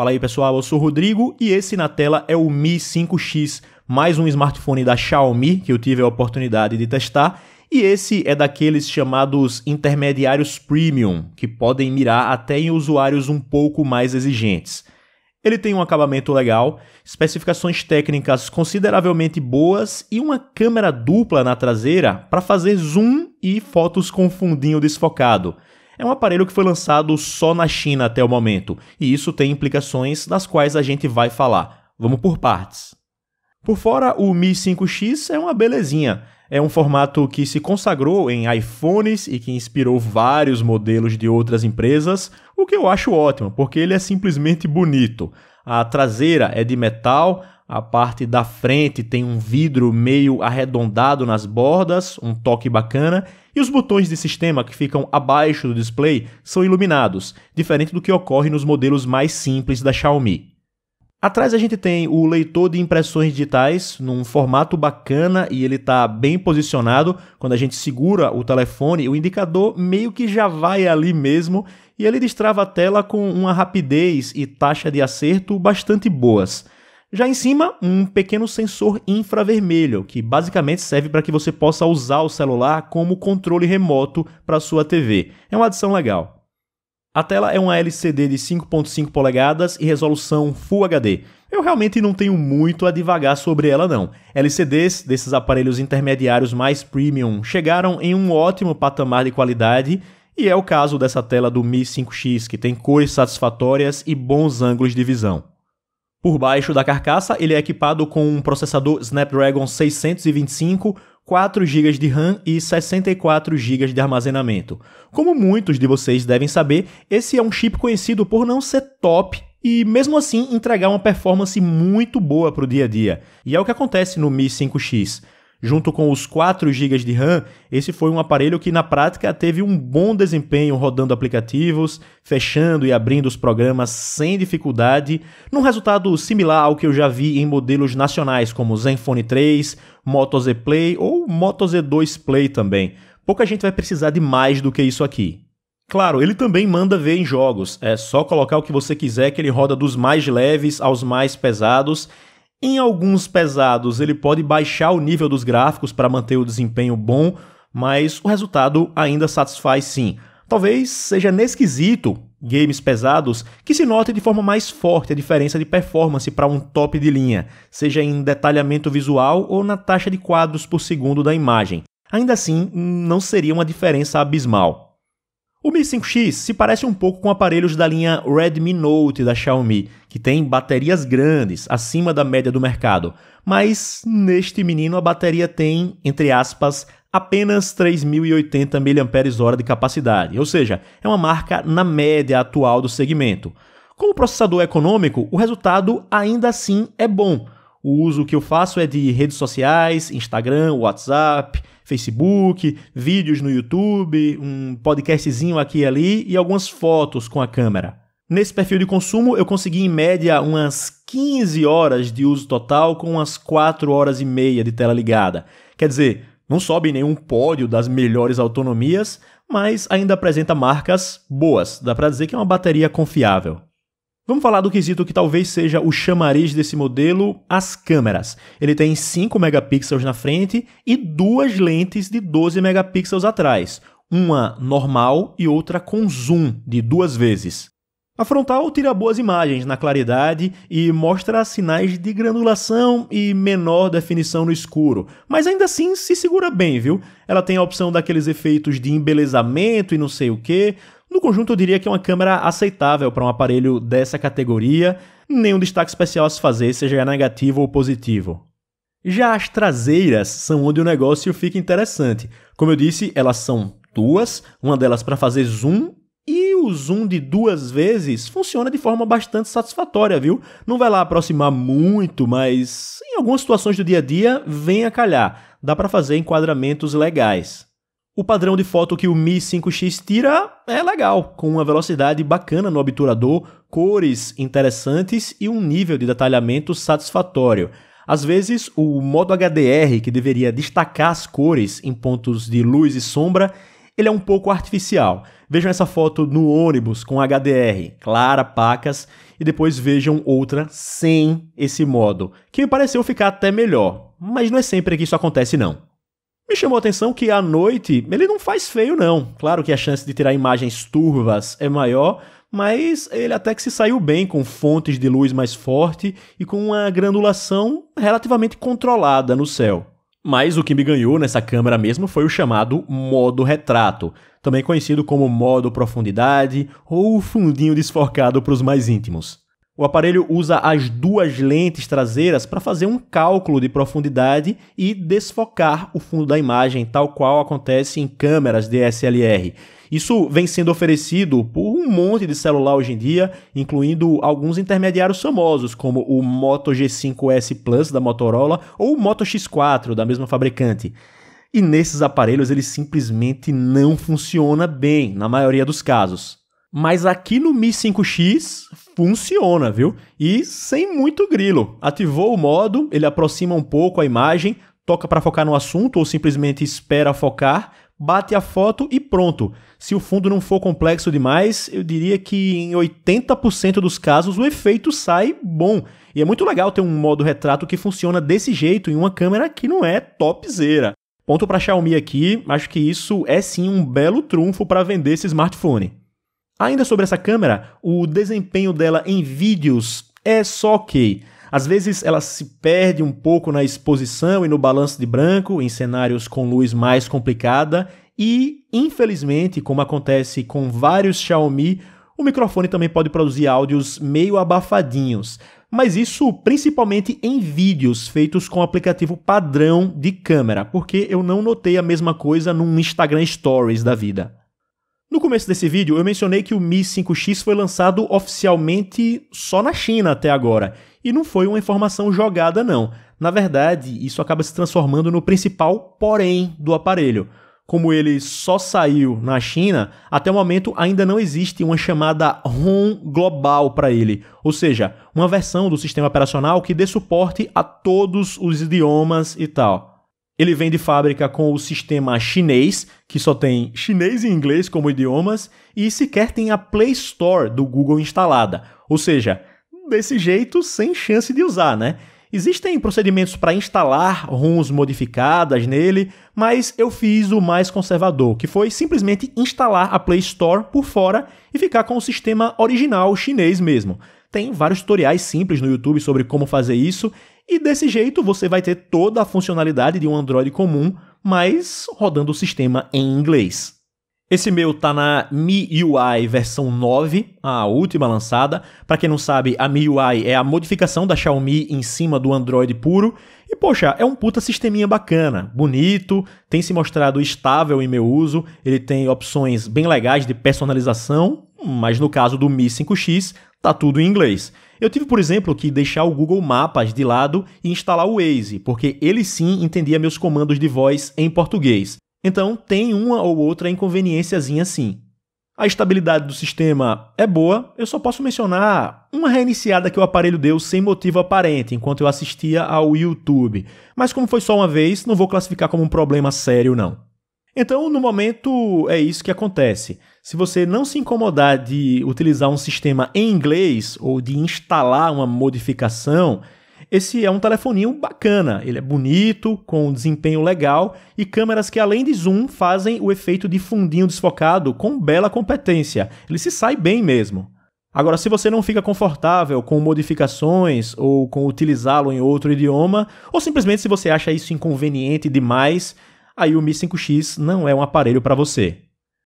Fala aí pessoal, eu sou o Rodrigo e esse na tela é o Mi 5X, mais um smartphone da Xiaomi que eu tive a oportunidade de testar. E esse é daqueles chamados intermediários premium, que podem mirar até em usuários um pouco mais exigentes. Ele tem um acabamento legal, especificações técnicas consideravelmente boas e uma câmera dupla na traseira para fazer zoom e fotos com fundinho desfocado é um aparelho que foi lançado só na China até o momento, e isso tem implicações das quais a gente vai falar. Vamos por partes. Por fora, o Mi 5X é uma belezinha. É um formato que se consagrou em iPhones e que inspirou vários modelos de outras empresas, o que eu acho ótimo, porque ele é simplesmente bonito. A traseira é de metal, a parte da frente tem um vidro meio arredondado nas bordas, um toque bacana, e os botões de sistema que ficam abaixo do display são iluminados, diferente do que ocorre nos modelos mais simples da Xiaomi. Atrás a gente tem o leitor de impressões digitais num formato bacana e ele está bem posicionado. Quando a gente segura o telefone, o indicador meio que já vai ali mesmo e ele destrava a tela com uma rapidez e taxa de acerto bastante boas. Já em cima, um pequeno sensor infravermelho, que basicamente serve para que você possa usar o celular como controle remoto para sua TV. É uma adição legal. A tela é uma LCD de 5.5 polegadas e resolução Full HD. Eu realmente não tenho muito a divagar sobre ela não. LCDs desses aparelhos intermediários mais premium chegaram em um ótimo patamar de qualidade e é o caso dessa tela do Mi 5X que tem cores satisfatórias e bons ângulos de visão. Por baixo da carcaça, ele é equipado com um processador Snapdragon 625, 4 GB de RAM e 64 GB de armazenamento. Como muitos de vocês devem saber, esse é um chip conhecido por não ser top e mesmo assim entregar uma performance muito boa para o dia a dia. E é o que acontece no Mi 5X. Junto com os 4 GB de RAM, esse foi um aparelho que na prática teve um bom desempenho rodando aplicativos, fechando e abrindo os programas sem dificuldade, num resultado similar ao que eu já vi em modelos nacionais como Zenfone 3, Moto Z Play ou Moto Z2 Play também. Pouca gente vai precisar de mais do que isso aqui. Claro, ele também manda ver em jogos, é só colocar o que você quiser que ele roda dos mais leves aos mais pesados em alguns pesados, ele pode baixar o nível dos gráficos para manter o desempenho bom, mas o resultado ainda satisfaz sim. Talvez seja nesse quesito, games pesados, que se note de forma mais forte a diferença de performance para um top de linha, seja em detalhamento visual ou na taxa de quadros por segundo da imagem. Ainda assim, não seria uma diferença abismal. O Mi 5X se parece um pouco com aparelhos da linha Redmi Note da Xiaomi, que tem baterias grandes, acima da média do mercado. Mas neste menino a bateria tem, entre aspas, apenas 3.080 mAh de capacidade, ou seja, é uma marca na média atual do segmento. Como processador econômico, o resultado ainda assim é bom. O uso que eu faço é de redes sociais, Instagram, WhatsApp, Facebook, vídeos no YouTube, um podcastzinho aqui e ali e algumas fotos com a câmera. Nesse perfil de consumo, eu consegui em média umas 15 horas de uso total com umas 4 horas e meia de tela ligada. Quer dizer, não sobe nenhum pódio das melhores autonomias, mas ainda apresenta marcas boas. Dá para dizer que é uma bateria confiável. Vamos falar do quesito que talvez seja o chamariz desse modelo, as câmeras. Ele tem 5 megapixels na frente e duas lentes de 12 megapixels atrás, uma normal e outra com zoom de duas vezes. A frontal tira boas imagens na claridade e mostra sinais de granulação e menor definição no escuro, mas ainda assim se segura bem, viu? Ela tem a opção daqueles efeitos de embelezamento e não sei o que. No conjunto, eu diria que é uma câmera aceitável para um aparelho dessa categoria, nenhum destaque especial a se fazer, seja é negativo ou positivo. Já as traseiras são onde o negócio fica interessante. Como eu disse, elas são duas, uma delas para fazer zoom o zoom de duas vezes funciona de forma bastante satisfatória, viu? Não vai lá aproximar muito, mas em algumas situações do dia a dia vem a calhar. Dá para fazer enquadramentos legais. O padrão de foto que o Mi 5X tira é legal, com uma velocidade bacana no obturador, cores interessantes e um nível de detalhamento satisfatório. Às vezes, o modo HDR, que deveria destacar as cores em pontos de luz e sombra, ele é um pouco artificial. Vejam essa foto no ônibus com HDR, clara, pacas, e depois vejam outra sem esse modo, que me pareceu ficar até melhor, mas não é sempre que isso acontece não. Me chamou a atenção que à noite ele não faz feio não. Claro que a chance de tirar imagens turvas é maior, mas ele até que se saiu bem com fontes de luz mais forte e com uma granulação relativamente controlada no céu. Mas o que me ganhou nessa câmera mesmo foi o chamado modo retrato, também conhecido como modo profundidade ou fundinho desforcado para os mais íntimos. O aparelho usa as duas lentes traseiras para fazer um cálculo de profundidade e desfocar o fundo da imagem, tal qual acontece em câmeras DSLR. Isso vem sendo oferecido por um monte de celular hoje em dia, incluindo alguns intermediários famosos, como o Moto G5S Plus da Motorola ou o Moto X4 da mesma fabricante. E nesses aparelhos ele simplesmente não funciona bem, na maioria dos casos. Mas aqui no Mi 5X funciona, viu? E sem muito grilo. Ativou o modo, ele aproxima um pouco a imagem, toca para focar no assunto ou simplesmente espera focar, bate a foto e pronto. Se o fundo não for complexo demais, eu diria que em 80% dos casos o efeito sai bom. E é muito legal ter um modo retrato que funciona desse jeito em uma câmera que não é topzera. Ponto para Xiaomi aqui, acho que isso é sim um belo trunfo para vender esse smartphone. Ainda sobre essa câmera, o desempenho dela em vídeos é só ok. Às vezes ela se perde um pouco na exposição e no balanço de branco, em cenários com luz mais complicada, e, infelizmente, como acontece com vários Xiaomi, o microfone também pode produzir áudios meio abafadinhos, mas isso principalmente em vídeos feitos com o aplicativo padrão de câmera, porque eu não notei a mesma coisa num Instagram Stories da vida. No começo desse vídeo, eu mencionei que o Mi 5X foi lançado oficialmente só na China até agora, e não foi uma informação jogada não. Na verdade, isso acaba se transformando no principal porém do aparelho. Como ele só saiu na China, até o momento ainda não existe uma chamada ROM global para ele, ou seja, uma versão do sistema operacional que dê suporte a todos os idiomas e tal. Ele vem de fábrica com o sistema chinês, que só tem chinês e inglês como idiomas, e sequer tem a Play Store do Google instalada. Ou seja, desse jeito, sem chance de usar, né? Existem procedimentos para instalar ROMs modificadas nele, mas eu fiz o mais conservador, que foi simplesmente instalar a Play Store por fora e ficar com o sistema original chinês mesmo. Tem vários tutoriais simples no YouTube sobre como fazer isso, e desse jeito você vai ter toda a funcionalidade de um Android comum, mas rodando o sistema em inglês. Esse meu tá na MIUI versão 9, a última lançada. Para quem não sabe, a MIUI é a modificação da Xiaomi em cima do Android puro. E poxa, é um puta sisteminha bacana, bonito, tem se mostrado estável em meu uso, ele tem opções bem legais de personalização, mas no caso do Mi 5X, tá tudo em inglês. Eu tive, por exemplo, que deixar o Google Mapas de lado e instalar o Waze, porque ele sim entendia meus comandos de voz em português. Então tem uma ou outra inconveniênciazinha assim. A estabilidade do sistema é boa, eu só posso mencionar uma reiniciada que o aparelho deu sem motivo aparente enquanto eu assistia ao YouTube, mas como foi só uma vez, não vou classificar como um problema sério não. Então, no momento, é isso que acontece. Se você não se incomodar de utilizar um sistema em inglês ou de instalar uma modificação, esse é um telefoninho bacana, ele é bonito, com um desempenho legal e câmeras que além de zoom fazem o efeito de fundinho desfocado com bela competência. Ele se sai bem mesmo. Agora, se você não fica confortável com modificações ou com utilizá-lo em outro idioma, ou simplesmente se você acha isso inconveniente demais, aí o Mi 5X não é um aparelho para você.